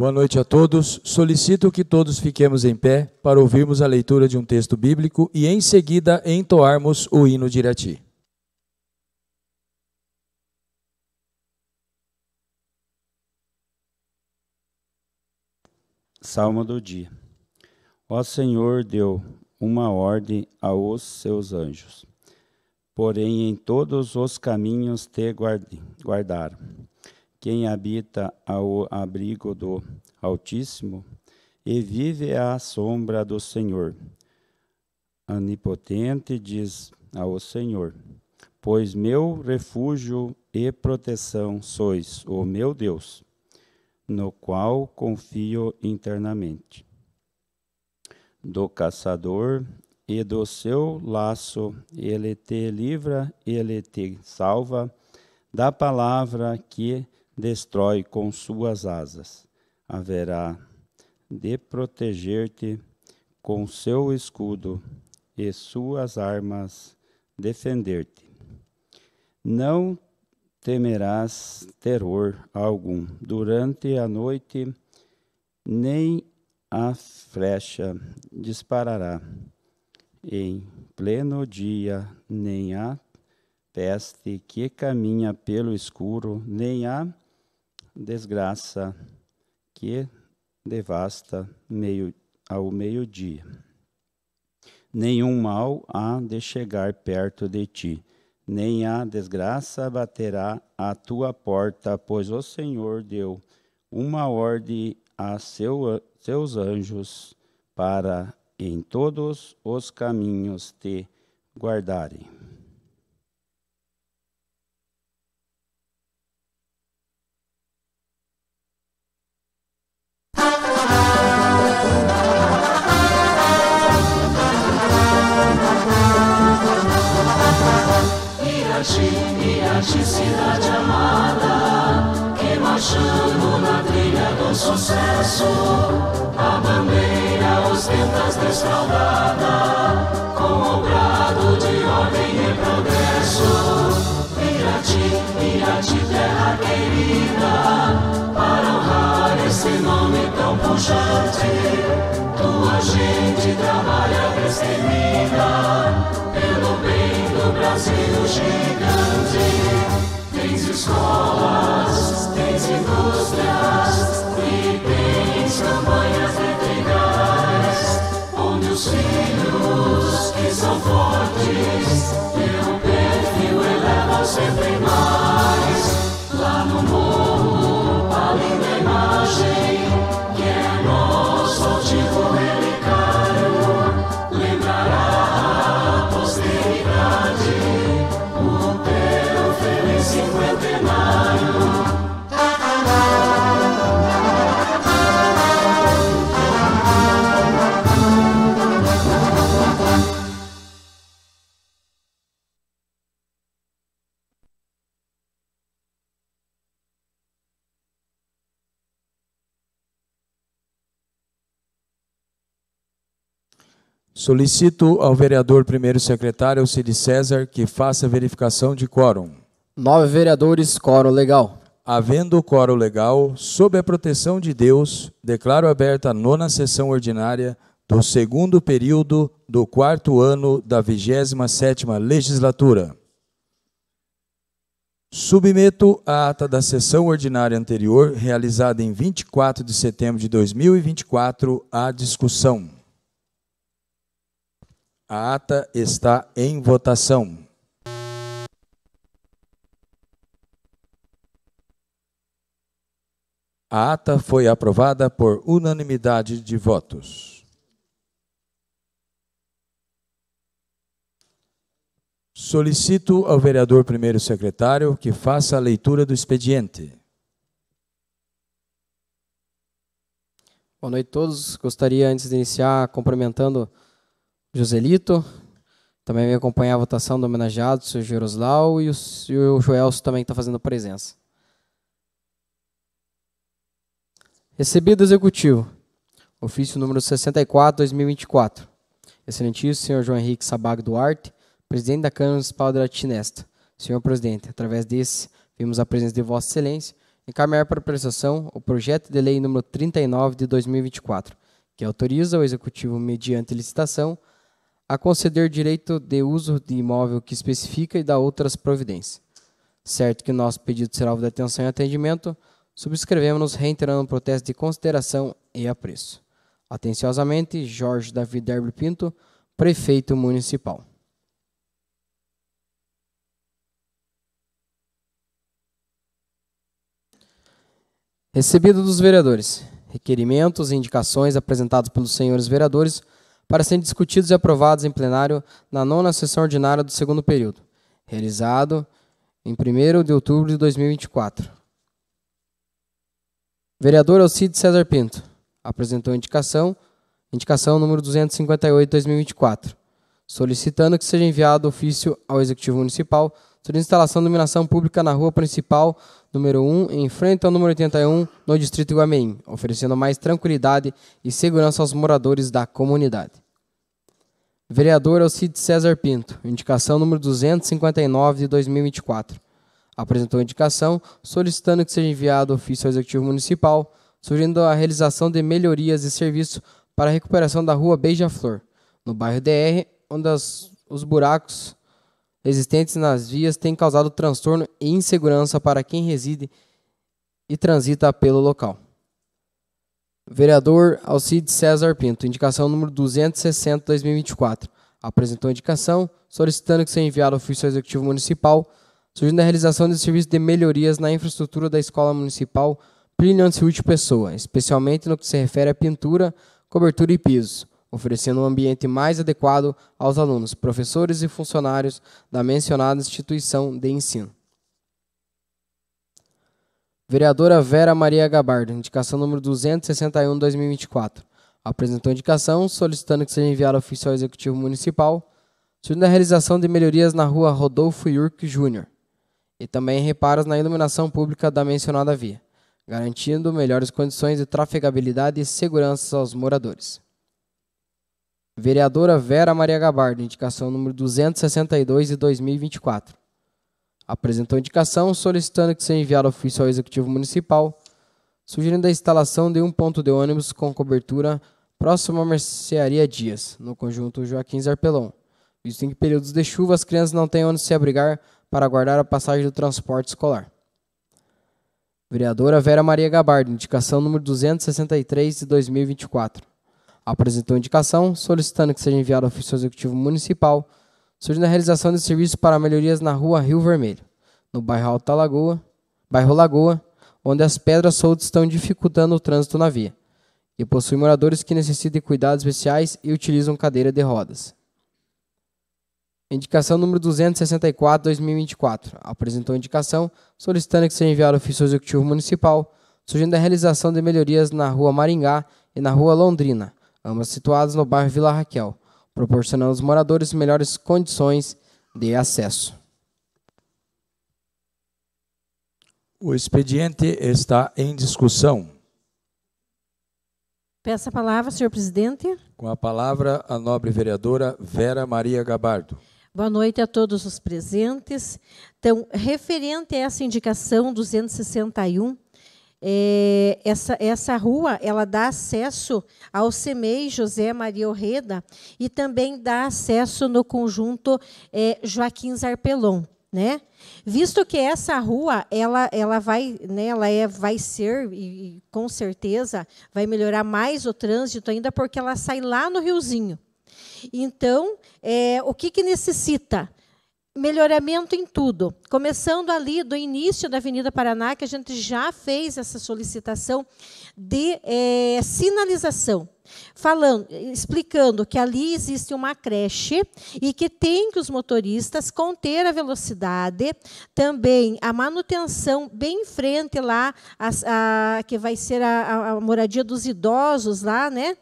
Boa noite a todos. Solicito que todos fiquemos em pé para ouvirmos a leitura de um texto bíblico e, em seguida, entoarmos o hino de Irati. Salmo do dia. Ó Senhor, deu uma ordem aos seus anjos, porém em todos os caminhos te guardaram quem habita ao abrigo do Altíssimo e vive à sombra do Senhor. Onipotente diz ao Senhor: Pois meu refúgio e proteção sois, o meu Deus, no qual confio internamente. Do caçador e do seu laço ele te livra, ele te salva da palavra que destrói com suas asas. Haverá de proteger-te com seu escudo e suas armas defender-te. Não temerás terror algum durante a noite, nem a flecha disparará em pleno dia, nem a peste que caminha pelo escuro, nem a desgraça que devasta meio, ao meio-dia. Nenhum mal há de chegar perto de ti, nem a desgraça baterá à tua porta, pois o Senhor deu uma ordem a seu, seus anjos para em todos os caminhos te guardarem. Solicito ao vereador primeiro secretário Cid César que faça verificação de quórum. Nove vereadores, quórum legal. Havendo quórum legal, sob a proteção de Deus, declaro aberta a nona sessão ordinária do segundo período do quarto ano da 27ª legislatura. Submeto a ata da sessão ordinária anterior, realizada em 24 de setembro de 2024, à discussão. A ata está em votação. A ata foi aprovada por unanimidade de votos. Solicito ao vereador primeiro secretário que faça a leitura do expediente. Boa noite a todos. Gostaria, antes de iniciar, cumprimentando Joselito. Também me acompanhar a votação do homenageado, o Sr. Jeroslau, e o, Sr. Joelso também está fazendo presença. Recebido executivo. Ofício número 64, 2024. Excelentíssimo senhor João Henrique Sabag Duarte, presidente da Câmara Municipal de Latinesta. Senhor presidente, através desse, vimos a presença de Vossa Excelência encaminhar para apreciação o projeto de lei número 39 de 2024, que autoriza o executivo mediante licitação a conceder direito de uso de imóvel que especifica e dá outras providências. Certo que nosso pedido será alvo de atenção e atendimento, subscrevemos-nos reiterando o protesto de consideração e apreço. Atenciosamente, Jorge David Derby Pinto, Prefeito Municipal. Recebido dos vereadores. Requerimentos e indicações apresentados pelos senhores vereadores para serem discutidos e aprovados em plenário na nona sessão ordinária do segundo período, realizado em 1 de outubro de 2024. Vereador Alcide César Pinto apresentou indicação, indicação número 258/2024, solicitando que seja enviado ofício ao Executivo Municipal sobre instalação de iluminação pública na rua principal, número 1, em frente ao número 81, no distrito Guameim, oferecendo mais tranquilidade e segurança aos moradores da comunidade. Vereador Alcide César Pinto, indicação número 259 de 2024. Apresentou indicação solicitando que seja enviado ofício ao Executivo Municipal, sugerindo a realização de melhorias de serviço para a recuperação da rua Beija-Flor, no bairro DR, onde as, os buracos existentes nas vias têm causado transtorno e insegurança para quem reside e transita pelo local. Vereador Alcides César Pinto, indicação número 260/2024, apresentou a indicação solicitando que seja enviado ao Oficial executivo municipal surgindo a realização de serviços de melhorias na infraestrutura da Escola Municipal Plínio Anselmo Pessoa, especialmente no que se refere à pintura, cobertura e pisos, oferecendo um ambiente mais adequado aos alunos, professores e funcionários da mencionada instituição de ensino. Vereadora Vera Maria Gabardo, indicação número 261 2024. Apresentou indicação solicitando que seja enviada ao oficial executivo municipal, surgindo a realização de melhorias na rua Rodolfo Yurk Jr. e também reparos na iluminação pública da mencionada via, garantindo melhores condições de trafegabilidade e segurança aos moradores. Vereadora Vera Maria Gabardo, indicação número 262 de 2024. Apresentou indicação solicitando que seja enviado ofício ao Executivo Municipal, sugerindo a instalação de um ponto de ônibus com cobertura próximo à mercearia Dias, no conjunto Joaquim Zarpelon, visto em períodos de chuva as crianças não têm onde se abrigar para aguardar a passagem do transporte escolar. Vereadora Vera Maria Gabardo, indicação número 263 de 2024 apresentou indicação, solicitando que seja enviado ao oficial executivo municipal, surgindo a realização de serviços para melhorias na rua Rio Vermelho, no bairro Alta Lagoa, bairro Lagoa, onde as pedras soltas estão dificultando o trânsito na via, e possui moradores que necessitam de cuidados especiais e utilizam cadeira de rodas. Indicação número 264-2024. Apresentou indicação, solicitando que seja enviado ao Oficial executivo municipal, surgindo a realização de melhorias na Rua Maringá e na Rua Londrina, ambas situadas no bairro Vila Raquel, proporcionando aos moradores melhores condições de acesso. O expediente está em discussão. Peço a palavra, senhor presidente. Com a palavra, a nobre vereadora Vera Maria Gabardo. Boa noite a todos os presentes. Então, referente a essa indicação 261, é, essa, essa rua ela dá acesso ao CEMEI José Maria Orreda e também dá acesso no conjunto é, Joaquim Zarpelon. Né? Visto que essa rua ela, ela vai, né, ela é, vai ser e, e com certeza vai melhorar mais o trânsito ainda porque ela sai lá no riozinho. Então, é, o que, que necessita? melhoramento em tudo. Começando ali do início da Avenida Paraná, que a gente já fez essa solicitação de é, sinalização. Falando, explicando que ali existe uma creche e que tem que os motoristas conter a velocidade, também a manutenção bem em frente lá, a, a que vai ser a, a, moradia dos idosos lá, né?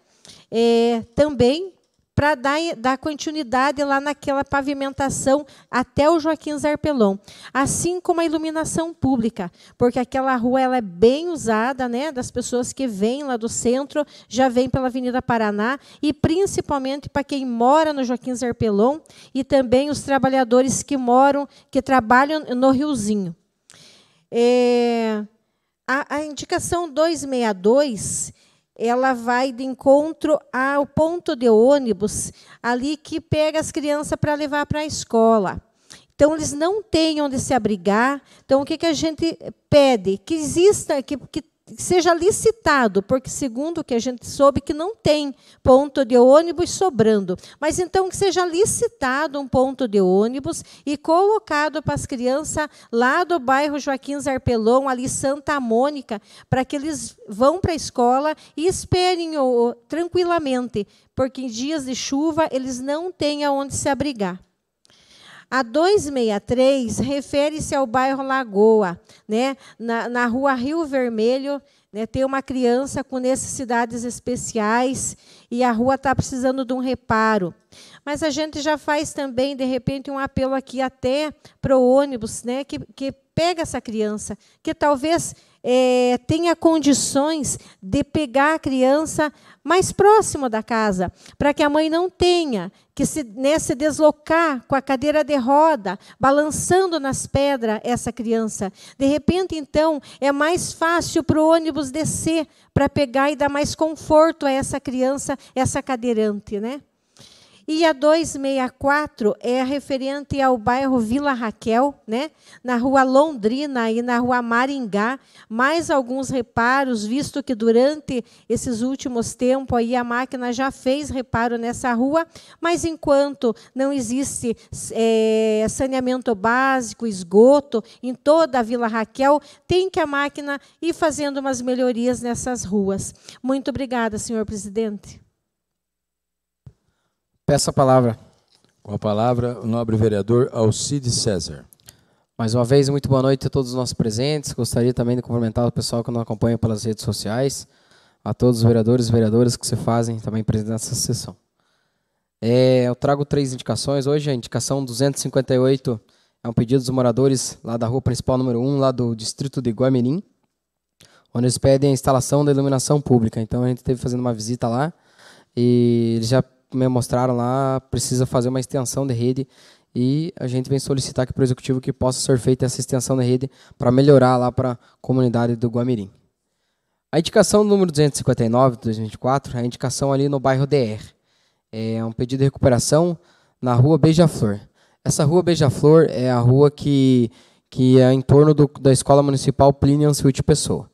É, também para dar, dar, continuidade lá naquela pavimentação até o Joaquim Zarpelon, assim como a iluminação pública, porque aquela rua ela é bem usada, né, das pessoas que vêm lá do centro, já vêm pela Avenida Paraná e principalmente para quem mora no Joaquim Zarpelon e também os trabalhadores que moram, que trabalham no Riozinho. É, a, a indicação 262 ela vai de encontro ao ponto de ônibus, ali que pega as crianças para levar para a escola. Então, eles não têm onde se abrigar. Então, o que, que a gente pede? Que exista, que, que seja licitado, porque segundo o que a gente soube que não tem ponto de ônibus sobrando, mas então que seja licitado um ponto de ônibus e colocado para as crianças lá do bairro Joaquim Zarpelon, ali Santa Mônica, para que eles vão para a escola e esperem tranquilamente, porque em dias de chuva eles não têm aonde se abrigar. A 263 refere-se ao bairro Lagoa, né? na, na rua Rio Vermelho, né? tem uma criança com necessidades especiais e a rua está precisando de um reparo. Mas a gente já faz também, de repente, um apelo aqui até para o ônibus, né? que, que pega essa criança, que talvez é, tenha condições de pegar a criança mais próximo da casa, para que a mãe não tenha que se, né, se deslocar com a cadeira de roda, balançando nas pedras essa criança. De repente, então, é mais fácil para o ônibus descer, para pegar e dar mais conforto a essa criança, essa cadeirante, né? E a 264 é referente ao bairro Vila Raquel, né? na rua Londrina e na rua Maringá. Mais alguns reparos, visto que durante esses últimos tempos aí, a máquina já fez reparo nessa rua, mas enquanto não existe é, saneamento básico, esgoto em toda a Vila Raquel, tem que a máquina ir fazendo umas melhorias nessas ruas. Muito obrigada, senhor presidente. Peço a palavra. Com a palavra, o nobre vereador Alcide César. Mais uma vez, muito boa noite a todos os nossos presentes. Gostaria também de cumprimentar o pessoal que nos acompanha pelas redes sociais, a todos os vereadores e vereadoras que se fazem também presentes nessa sessão. É, eu trago três indicações. Hoje a indicação 258 é um pedido dos moradores lá da rua principal número 1, lá do distrito de Guamirim, onde eles pedem a instalação da iluminação pública. Então a gente esteve fazendo uma visita lá e eles já me mostraram lá, precisa fazer uma extensão de rede e a gente vem solicitar aqui para o executivo que possa ser feita essa extensão de rede para melhorar lá para a comunidade do Guamirim. A indicação número 259 de 2024 é a indicação ali no bairro DR. É um pedido de recuperação na rua Beija-Flor. Essa rua Beija-Flor é a rua que, que é em torno do, da Escola Municipal Plínio Anselmo Pessoa.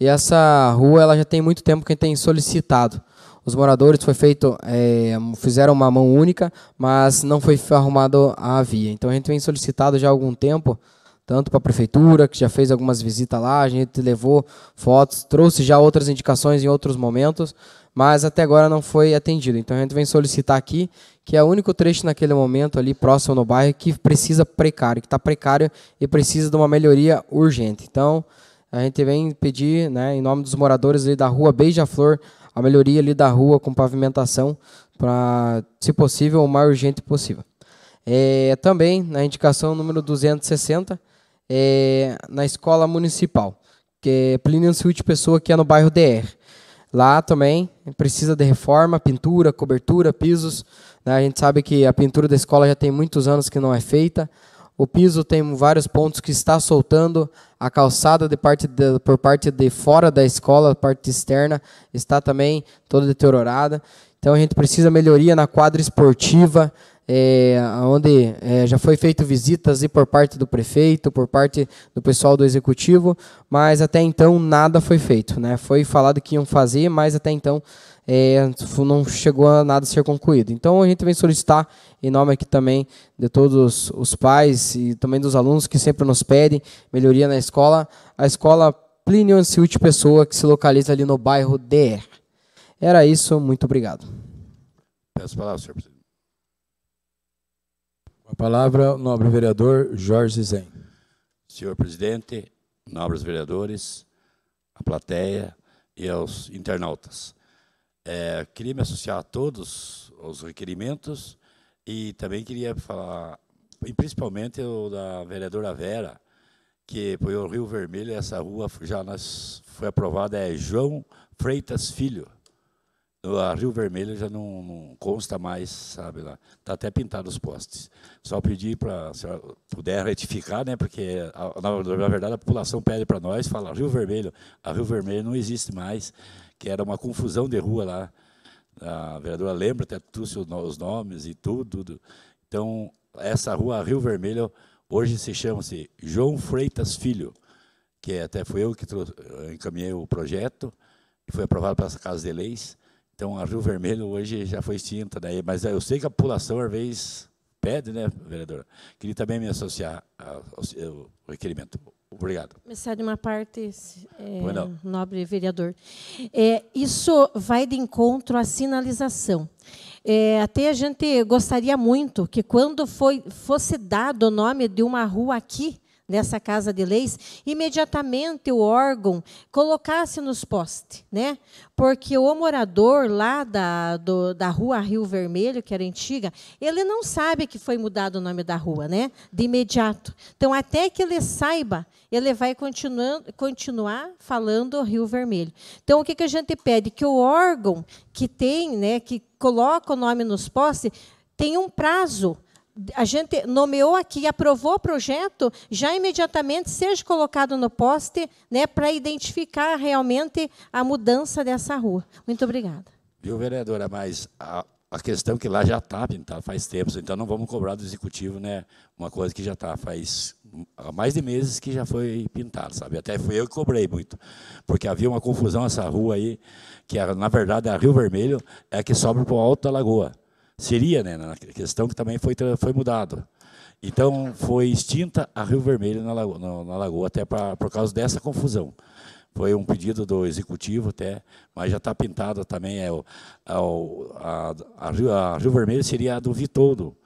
E essa rua ela já tem muito tempo que tem solicitado os moradores foi feito, é, fizeram uma mão única, mas não foi arrumado a via. Então a gente vem solicitado já há algum tempo, tanto para a prefeitura, que já fez algumas visitas lá, a gente levou fotos, trouxe já outras indicações em outros momentos, mas até agora não foi atendido. Então a gente vem solicitar aqui que é o único trecho naquele momento ali próximo no bairro que precisa precário, que está precário e precisa de uma melhoria urgente. Então a gente vem pedir, né, em nome dos moradores da rua Beija-Flor a melhoria ali da rua com pavimentação para, se possível, o mais urgente possível. É, também na indicação número 260, é, na escola municipal, que é Plínio Suíte Pessoa, que é no bairro DR. Lá também precisa de reforma, pintura, cobertura, pisos. Né? A gente sabe que a pintura da escola já tem muitos anos que não é feita. O piso tem vários pontos que está soltando. A calçada de parte de, por parte de fora da escola, parte externa, está também toda deteriorada. Então a gente precisa melhoria na quadra esportiva, é, onde é, já foi feito visitas e por parte do prefeito, por parte do pessoal do executivo, mas até então nada foi feito, né? Foi falado que iam fazer, mas até então é, não chegou a nada ser concluído. Então a gente vem solicitar, em nome aqui também de todos os pais e também dos alunos que sempre nos pedem melhoria na escola, a escola Plínio Anciute Pessoa, que se localiza ali no bairro DR. Era isso, muito obrigado. Peço a palavra, senhor presidente. A palavra, o nobre vereador Jorge Zen. Senhor presidente, nobres vereadores, a plateia e aos internautas. É, queria me associar a todos os requerimentos e também queria falar, principalmente o da vereadora Vera, que foi o Rio Vermelho, essa rua já nas foi aprovada, é João Freitas Filho. A Rio Vermelho já não, não consta mais, sabe lá. Está até pintado os postes. Só pedir para, senhora puder retificar, né, porque, na, na, verdade, a população pede para nós, fala Rio Vermelho. A Rio Vermelho não existe mais que era uma confusão de rua lá. A vereadora lembra, até trouxe os nomes e tudo, tudo. Então, essa rua Rio Vermelho hoje se chama-se João Freitas Filho, que é, até foi eu que trouxe, eh, encaminhei o projeto, e foi aprovado pela Casa de Leis. Então, a Rio Vermelho hoje já foi extinta, daí, né? mas eh, eu sei que a população, às vezes, pede, né, vereadora? Queria também me associar ao, requerimento. Obrigado. Começar de uma parte, é, nobre vereador. É, isso vai de encontro à sinalização. É, até a gente gostaria muito que, quando foi, fosse dado o nome de uma rua aqui, dessa Casa de Leis, imediatamente o órgão colocasse nos postes, né? Porque o morador lá da, do, da rua Rio Vermelho, que era antiga, ele não sabe que foi mudado o nome da rua, né? De imediato. Então, até que ele saiba, ele vai continuando, continuar falando Rio Vermelho. Então, o que, que a gente pede? Que o órgão que tem, né, que coloca o nome nos postes, tem um prazo a gente nomeou aqui, aprovou o projeto, já imediatamente seja colocado no poste né, para identificar realmente a mudança dessa rua. Muito obrigada. Viu, vereadora, mas a, a questão é que lá já está pintada faz tempo, então não vamos cobrar do executivo né, uma coisa que já está faz há mais de meses que já foi pintado, sabe? Até fui eu que cobrei muito, porque havia uma confusão essa rua aí, que na verdade é a Rio Vermelho, é que sobra para o alto da lagoa. Seria, né, na questão que também foi, foi mudado. Então, foi extinta a Rio Vermelho na Lagoa, na, Lagoa até pra, por causa dessa confusão. Foi um pedido do executivo até, mas já está pintado também. É, o, a, a, Rio, a Rio Vermelho seria a do Vitoldo,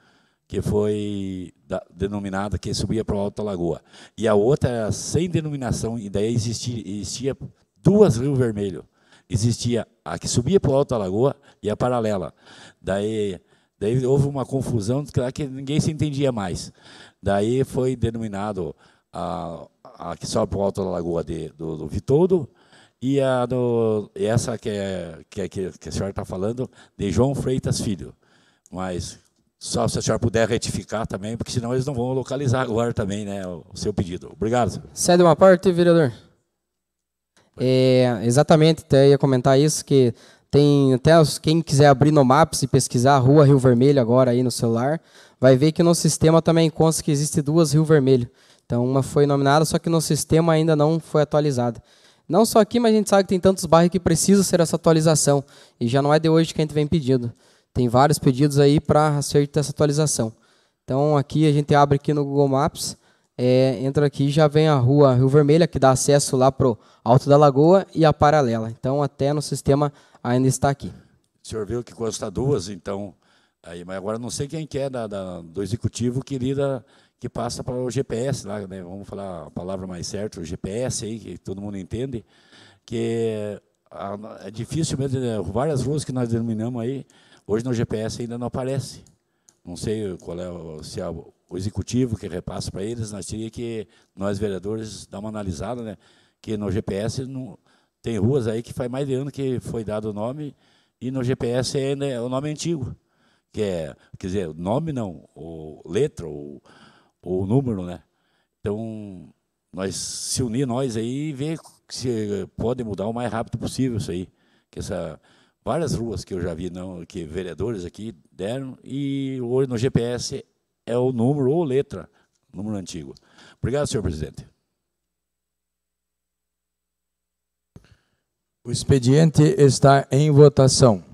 que foi da, denominada que subia para o Alto Lagoa. E a outra é sem denominação, e daí existia, existia duas Rio Vermelho existia a que subia por da Lagoa e a paralela. Daí, daí houve uma confusão que ninguém se entendia mais. Daí foi denominado a, a que sobe por Alta Lagoa de, do, do Vitoldo e, a do, e essa que, é, que, é, que a senhora está falando de João Freitas Filho. Mas só se a senhora puder retificar também, porque senão eles não vão localizar agora também né, o seu pedido. Obrigado. Senhor. Cede uma parte, vereador. É, exatamente, até ia comentar isso, que tem até os, quem quiser abrir no Maps e pesquisar a Rua Rio Vermelho agora aí no celular, vai ver que no sistema também consta que existe duas Rio Vermelho. Então uma foi nominada, só que no sistema ainda não foi atualizada. Não só aqui, mas a gente sabe que tem tantos bairros que precisa ser essa atualização. E já não é de hoje que a gente vem pedindo. Tem vários pedidos aí para acertar essa atualização. Então aqui a gente abre aqui no Google Maps é, entra aqui já vem a rua Rio Vermelha, que dá acesso lá para o Alto da Lagoa e a Paralela. Então, até no sistema ainda está aqui. O senhor viu que consta duas, então. Aí, mas agora não sei quem que é da, da, do executivo que lida, que passa para o GPS, lá, né, vamos falar a palavra mais certa, o GPS aí, que todo mundo entende, que é difícil mesmo, né? várias ruas que nós denominamos aí, hoje no GPS ainda não aparece. Não sei qual é, se é o executivo que repassa para eles, nós teria que, nós vereadores, dar uma analisada, né? que no GPS não, tem ruas aí que faz mais de ano que foi dado o nome, e no GPS ainda é, né, é o nome antigo, que é, quer dizer, nome não, ou letra, ou, o número, né? Então, nós se unir nós aí e ver se pode mudar o mais rápido possível isso aí. Que essa, várias ruas que eu já vi não, que vereadores aqui deram, e hoje no GPS é o número ou letra, número antigo. Obrigado, senhor presidente. O expediente está em votação.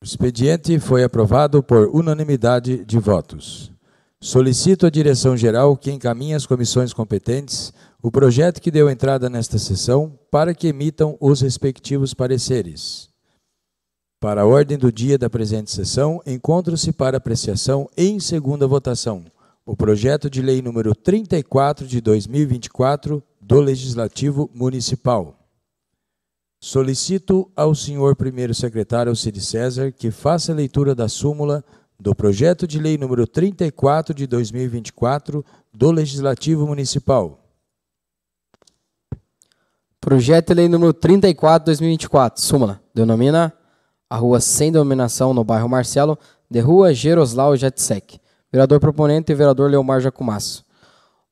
O expediente foi aprovado por unanimidade de votos. Solicito à direção-geral que encaminhe às comissões competentes o projeto que deu entrada nesta sessão para que emitam os respectivos pareceres para a ordem do dia da presente sessão, encontro se para apreciação em segunda votação o projeto de lei número 34 de 2024 do Legislativo Municipal. Solicito ao senhor primeiro secretário Cid César que faça a leitura da súmula do projeto de lei número 34 de 2024 do Legislativo Municipal. Projeto de lei número 34 de 2024, súmula, denomina a rua sem denominação no bairro Marcelo, de rua Geroslau Jetsec. Vereador proponente e vereador Leomar Jacumasso.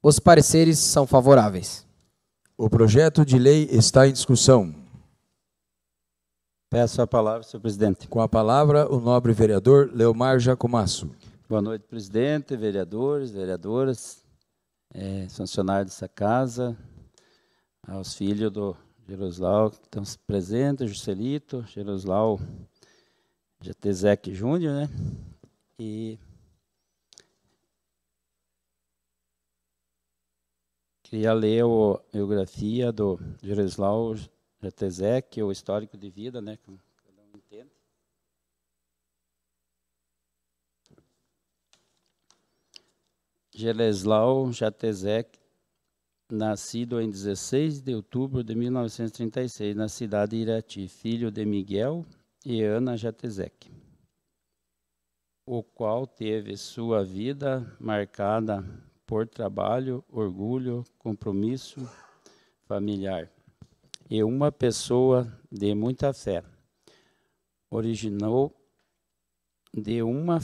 Os pareceres são favoráveis. O projeto de lei está em discussão. Peço a palavra, senhor presidente. Com a palavra, o nobre vereador Leomar Jacumasso. Boa noite, presidente, vereadores, vereadoras, é, funcionários dessa casa, aos filhos do Jeroslau que estão presentes, Juscelito, Jeroslau, Getezec Júnior, né? E queria ler a biografia do Gereslau Jatezek, o histórico de vida, né? Cada Jatezek, Gereslau nascido em 16 de outubro de 1936 na cidade de Irati, filho de Miguel e Ana Jatezek, o qual teve sua vida marcada por trabalho, orgulho, compromisso familiar e uma pessoa de muita fé. Originou de uma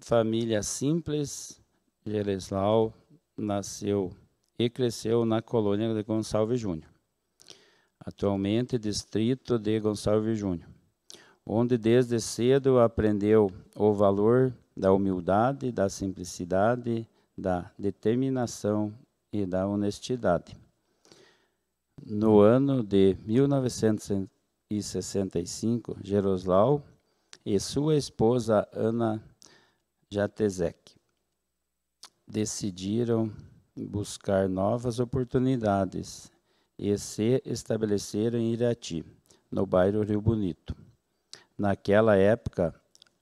família simples, Gereslau nasceu e cresceu na colônia de Gonçalves Júnior, atualmente distrito de Gonçalves Júnior onde desde cedo aprendeu o valor da humildade, da simplicidade, da determinação e da honestidade. No ano de 1965, Jeroslau e sua esposa Ana Jatezek decidiram buscar novas oportunidades e se estabeleceram em Irati, no bairro Rio Bonito. Naquela época,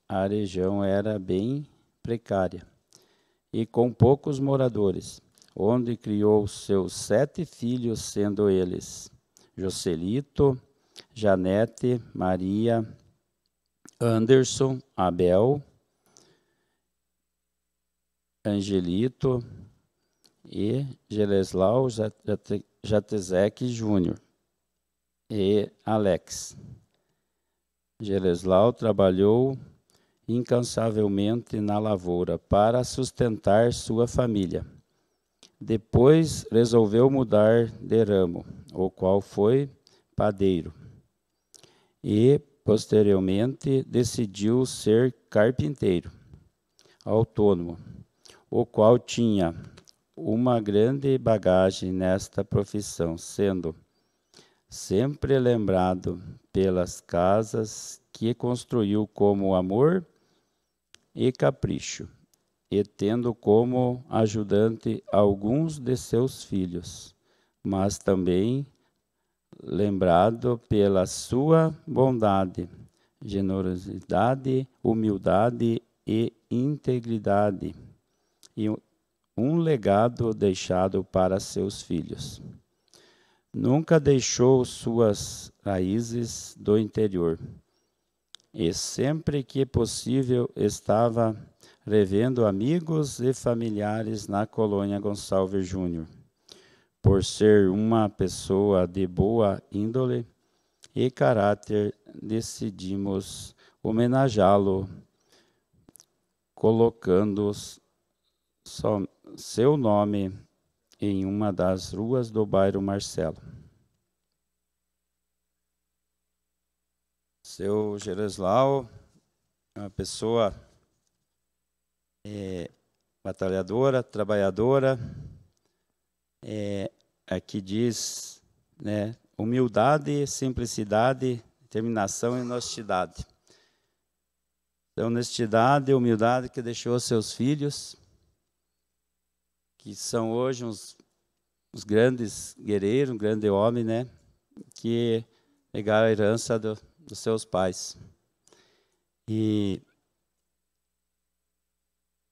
a região era bem precária e com poucos moradores, onde criou seus sete filhos, sendo eles Joselito, Janete, Maria, Anderson, Abel, Angelito e Geleslau Jatezek Júnior e Alex. Gereslau trabalhou incansavelmente na lavoura para sustentar sua família. Depois resolveu mudar de ramo, o qual foi padeiro. E, posteriormente, decidiu ser carpinteiro autônomo, o qual tinha uma grande bagagem nesta profissão, sendo sempre lembrado pelas casas que construiu como amor e capricho, e tendo como ajudante alguns de seus filhos, mas também lembrado pela sua bondade, generosidade, humildade e integridade, e um legado deixado para seus filhos. Nunca deixou suas raízes do interior. E sempre que possível estava revendo amigos e familiares na colônia Gonçalves Júnior. Por ser uma pessoa de boa índole e caráter, decidimos homenageá-lo, colocando seu nome em uma das ruas do bairro Marcelo. Seu Gereslau é uma pessoa é, batalhadora, trabalhadora. É, aqui diz né, humildade, simplicidade, determinação e honestidade. Então, honestidade e humildade que deixou seus filhos que são hoje uns, uns grandes guerreiros, um grande homem, né? Que pegaram a herança do, dos seus pais. E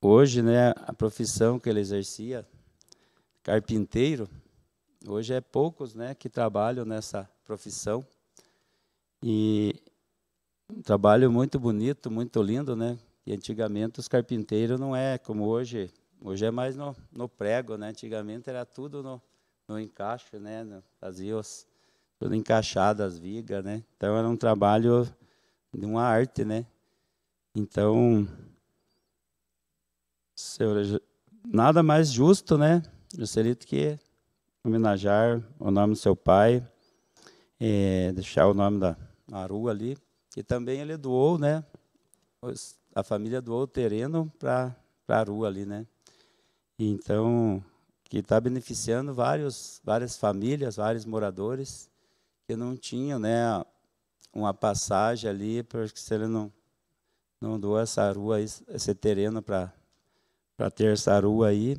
hoje, né, a profissão que ele exercia, carpinteiro, hoje é poucos, né, que trabalham nessa profissão. E um trabalho muito bonito, muito lindo, né? E antigamente os carpinteiros não é como hoje Hoje é mais no, no prego, né? Antigamente era tudo no, no encaixe, né? Fazia os, tudo encaixado, as vigas, né? Então era um trabalho de uma arte, né? Então, senhor, nada mais justo, né? Juscelito, que homenagear o nome do seu pai, é, deixar o nome da, rua ali, que também ele doou, né? a família doou o terreno para a rua ali, né? Então, que está beneficiando vários, várias famílias, vários moradores que não tinham né, uma passagem ali, porque se ele não, não doou essa rua, esse terreno para ter essa rua aí,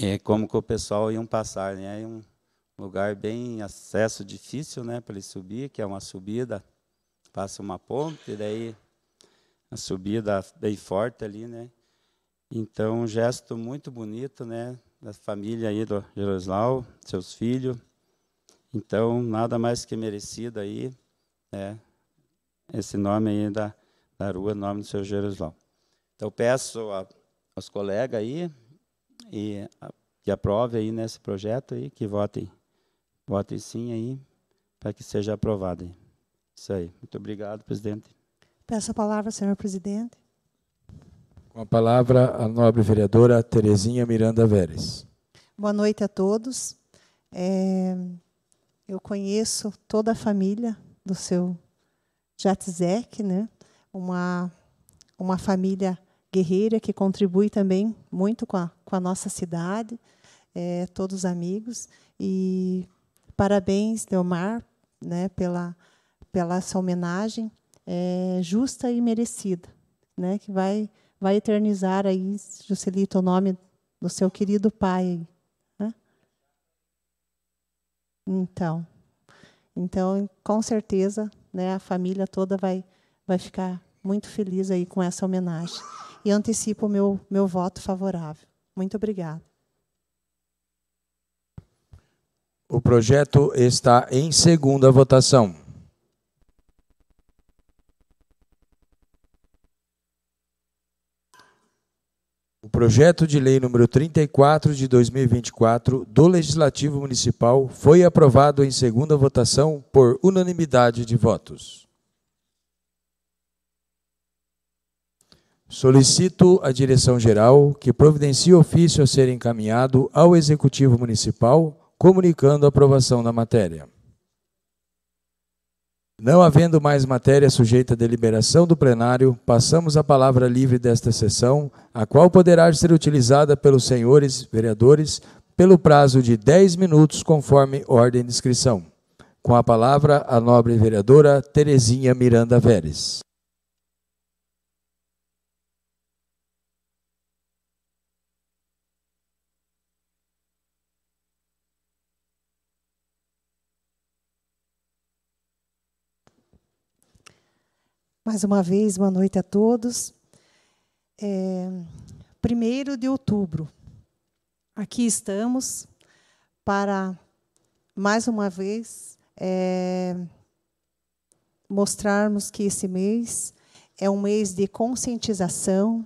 é como que o pessoal ia passar. Né? É um lugar bem acesso difícil né, para ele subir, que é uma subida, passa uma ponte, daí a subida bem forte ali, né? Então, um gesto muito bonito, né, da família aí do Jerusalém, seus filhos. Então, nada mais que merecido aí, né, esse nome aí da, da rua, nome do seu Jerusalém. Então, peço a, aos colegas aí e a, que aprovem aí nesse projeto aí, que votem, votem sim aí, para que seja aprovado. Aí. Isso aí. Muito obrigado, presidente. Peço a palavra, senhor presidente. Com a palavra, a nobre vereadora Terezinha Miranda Veres. Boa noite a todos. É, eu conheço toda a família do seu Jatzek, né? uma, uma família guerreira que contribui também muito com a, com a nossa cidade, é, todos amigos. E parabéns, Delmar, né, pela, pela essa homenagem é, justa e merecida, né, que vai vai eternizar aí, Juscelito, o nome do seu querido pai. Né? Então, então, com certeza, né, a família toda vai, vai ficar muito feliz aí com essa homenagem. E antecipo o meu, meu voto favorável. Muito obrigada. O projeto está em segunda votação. Projeto de Lei número 34 de 2024 do Legislativo Municipal foi aprovado em segunda votação por unanimidade de votos. Solicito à Direção-Geral que providencie ofício a ser encaminhado ao Executivo Municipal, comunicando a aprovação da matéria. Não havendo mais matéria sujeita à deliberação do plenário, passamos a palavra livre desta sessão, a qual poderá ser utilizada pelos senhores vereadores pelo prazo de 10 minutos, conforme ordem de inscrição. Com a palavra, a nobre vereadora Terezinha Miranda Veres. Mais uma vez, boa noite a todos. É, primeiro de outubro, aqui estamos para, mais uma vez, é, mostrarmos que esse mês é um mês de conscientização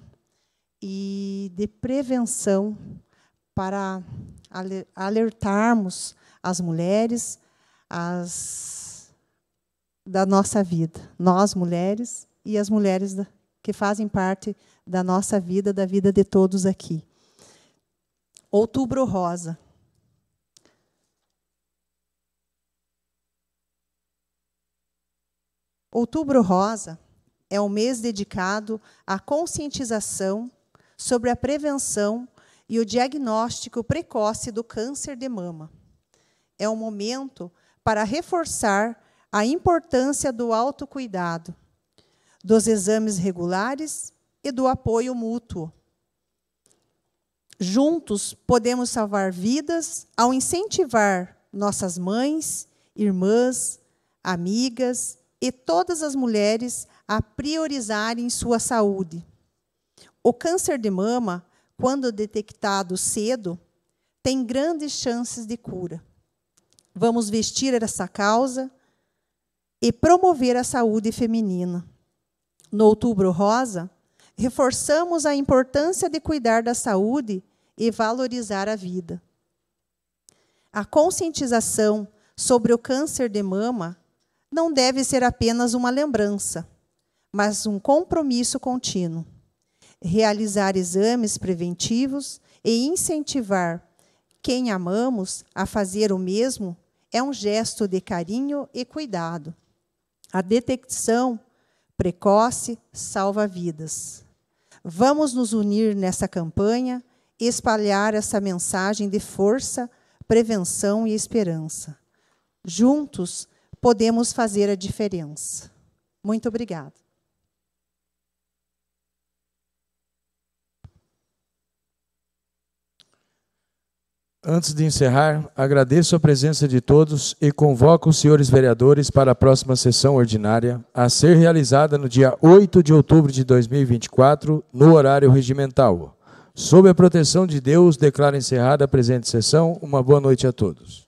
e de prevenção para alertarmos as mulheres, as da nossa vida, nós mulheres e as mulheres que fazem parte da nossa vida, da vida de todos aqui. Outubro Rosa. Outubro Rosa é um mês dedicado à conscientização sobre a prevenção e o diagnóstico precoce do câncer de mama. É um momento para reforçar a importância do autocuidado, dos exames regulares e do apoio mútuo. Juntos podemos salvar vidas ao incentivar nossas mães, irmãs, amigas e todas as mulheres a priorizarem sua saúde. O câncer de mama, quando detectado cedo, tem grandes chances de cura. Vamos vestir essa causa e promover a saúde feminina. No Outubro Rosa, reforçamos a importância de cuidar da saúde e valorizar a vida. A conscientização sobre o câncer de mama não deve ser apenas uma lembrança, mas um compromisso contínuo. Realizar exames preventivos e incentivar quem amamos a fazer o mesmo é um gesto de carinho e cuidado. A detecção precoce salva vidas. Vamos nos unir nessa campanha e espalhar essa mensagem de força, prevenção e esperança. Juntos, podemos fazer a diferença. Muito obrigada. Antes de encerrar, agradeço a presença de todos e convoco os senhores vereadores para a próxima sessão ordinária, a ser realizada no dia 8 de outubro de 2024, no horário regimental. Sob a proteção de Deus, declaro encerrada a presente sessão. Uma boa noite a todos.